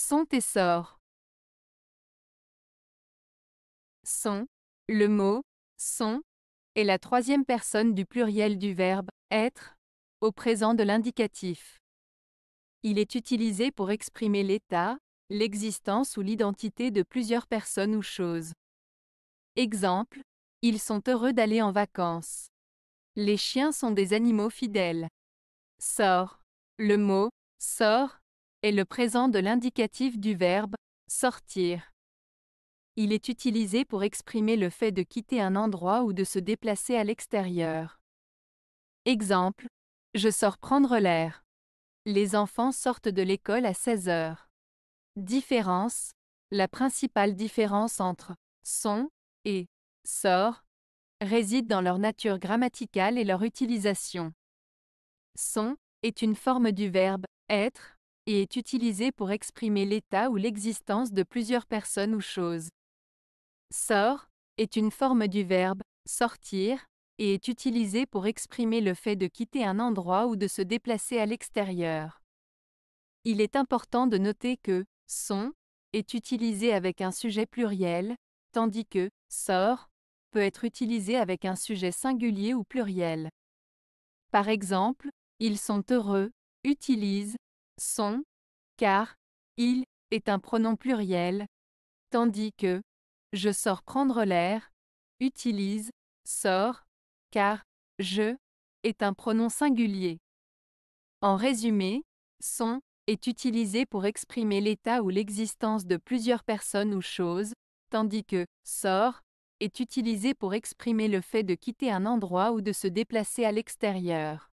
sont et sort Sont, le mot, sont, est la troisième personne du pluriel du verbe être, au présent de l'indicatif. Il est utilisé pour exprimer l'état, l'existence ou l'identité de plusieurs personnes ou choses. Exemple, ils sont heureux d'aller en vacances. Les chiens sont des animaux fidèles. Sort. Le mot sort est le présent de l'indicatif du verbe sortir. Il est utilisé pour exprimer le fait de quitter un endroit ou de se déplacer à l'extérieur. Exemple Je sors prendre l'air. Les enfants sortent de l'école à 16 heures. Différence La principale différence entre sont et sort réside dans leur nature grammaticale et leur utilisation. Son est une forme du verbe être et est utilisé pour exprimer l'état ou l'existence de plusieurs personnes ou choses. Sort est une forme du verbe sortir et est utilisé pour exprimer le fait de quitter un endroit ou de se déplacer à l'extérieur. Il est important de noter que son est utilisé avec un sujet pluriel, tandis que sort peut être utilisé avec un sujet singulier ou pluriel. Par exemple, ils sont heureux, utilisent, son, car il est un pronom pluriel, tandis que je sors prendre l'air utilise sort » car je est un pronom singulier. En résumé, son » est utilisé pour exprimer l'état ou l'existence de plusieurs personnes ou choses, tandis que sort est utilisé pour exprimer le fait de quitter un endroit ou de se déplacer à l'extérieur.